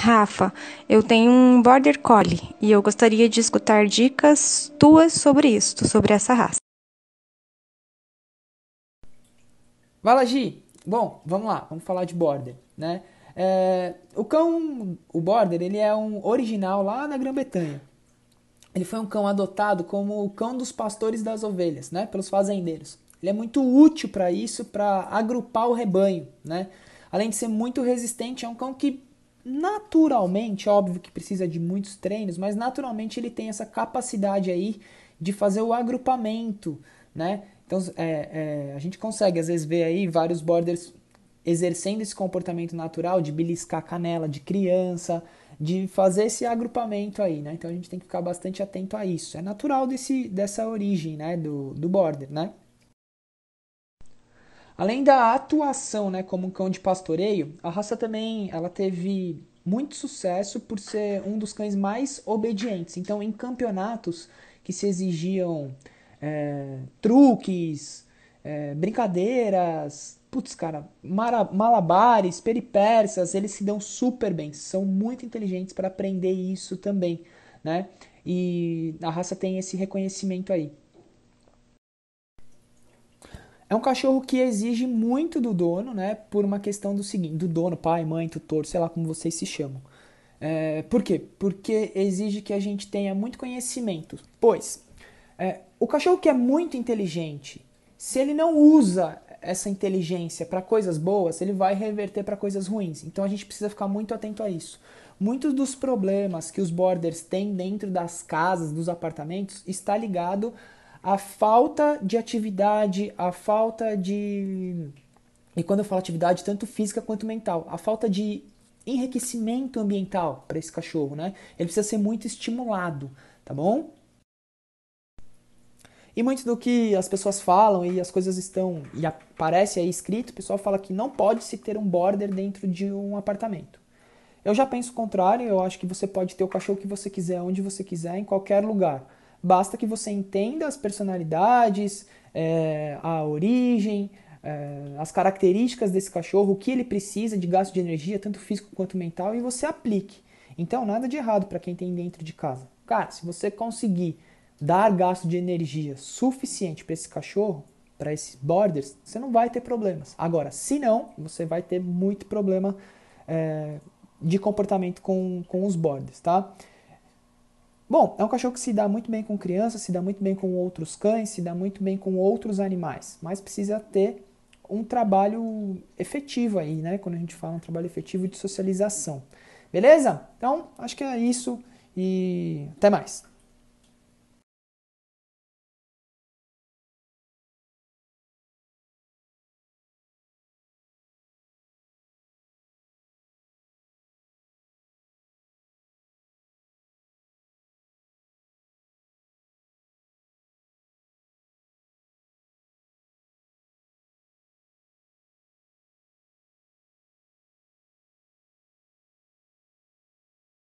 Rafa, eu tenho um Border Collie e eu gostaria de escutar dicas tuas sobre isto, sobre essa raça. Vai lá, Gi. Bom, vamos lá, vamos falar de Border, né? É, o cão, o Border, ele é um original lá na Grã-Bretanha. Ele foi um cão adotado como o cão dos pastores das ovelhas, né? Pelos fazendeiros. Ele é muito útil para isso, para agrupar o rebanho, né? Além de ser muito resistente, é um cão que naturalmente, é óbvio que precisa de muitos treinos, mas naturalmente ele tem essa capacidade aí de fazer o agrupamento, né? Então é, é, a gente consegue às vezes ver aí vários borders exercendo esse comportamento natural de beliscar canela de criança, de fazer esse agrupamento aí, né? Então a gente tem que ficar bastante atento a isso. É natural desse, dessa origem, né? Do, do border, né? Além da atuação, né, como um cão de pastoreio, a raça também, ela teve muito sucesso por ser um dos cães mais obedientes. Então, em campeonatos que se exigiam é, truques, é, brincadeiras, putz, cara, malabares, peripersas, eles se dão super bem, são muito inteligentes para aprender isso também, né? E a raça tem esse reconhecimento aí. É um cachorro que exige muito do dono, né? Por uma questão do seguinte, do dono, pai, mãe, tutor, sei lá como vocês se chamam. É, por quê? Porque exige que a gente tenha muito conhecimento. Pois, é, o cachorro que é muito inteligente, se ele não usa essa inteligência para coisas boas, ele vai reverter para coisas ruins. Então a gente precisa ficar muito atento a isso. Muitos dos problemas que os borders têm dentro das casas, dos apartamentos, está ligado a falta de atividade, a falta de. E quando eu falo atividade, tanto física quanto mental, a falta de enriquecimento ambiental para esse cachorro, né? Ele precisa ser muito estimulado, tá bom? E muito do que as pessoas falam e as coisas estão e aparece aí escrito, o pessoal fala que não pode se ter um border dentro de um apartamento. Eu já penso o contrário, eu acho que você pode ter o cachorro que você quiser, onde você quiser, em qualquer lugar. Basta que você entenda as personalidades, é, a origem, é, as características desse cachorro, o que ele precisa de gasto de energia, tanto físico quanto mental, e você aplique. Então, nada de errado para quem tem dentro de casa. Cara, se você conseguir dar gasto de energia suficiente para esse cachorro, para esses borders, você não vai ter problemas. Agora, se não, você vai ter muito problema é, de comportamento com, com os borders, tá? Bom, é um cachorro que se dá muito bem com crianças, se dá muito bem com outros cães, se dá muito bem com outros animais, mas precisa ter um trabalho efetivo aí, né? Quando a gente fala um trabalho efetivo de socialização. Beleza? Então, acho que é isso e até mais.